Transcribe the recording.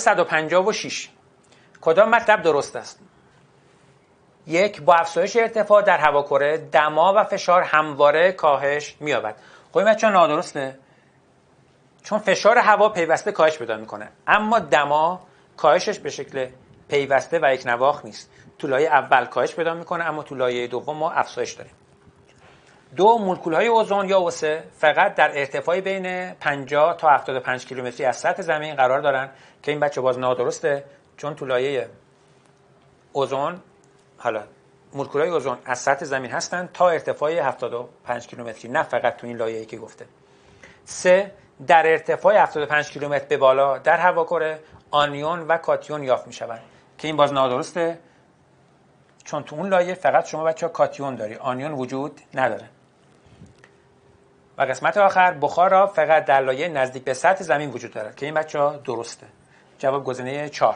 156 کدام مطلب درست است یک با افزایش ارتفاع در هواکره دما و فشار همواره کاهش می‌یابد خب این چون نادرسته چون فشار هوا پیوسته کاهش پیدا میکنه اما دما کاهشش به شکل پیوسته و یک نواخ نیست تو اول کاهش پیدا میکنه اما تو لایه دوم ما افزایش داریم دو مولکول های اوزون یا اوسه فقط در ارتفاع بین 50 تا 75 کیلومتری از سطح زمین قرار دارن که این بچه باز نادرسته چون تو لایه اوزون حالا مولکول های اوزون از سطح زمین هستن تا ارتفاع 75 کیلومتری نه فقط تو این ای که گفته سه در ارتفاع 75 کیلومتر به بالا در هواکره آنیون و کاتیون یافت شوند که این باز نادرسته چون تو اون لایه فقط شما بچه ها کاتیون داری آنیون وجود نداره و قسمت آخر بخار را فقط در لایه نزدیک به سطح زمین وجود دارد که این بچه ها درسته جواب گزینه 4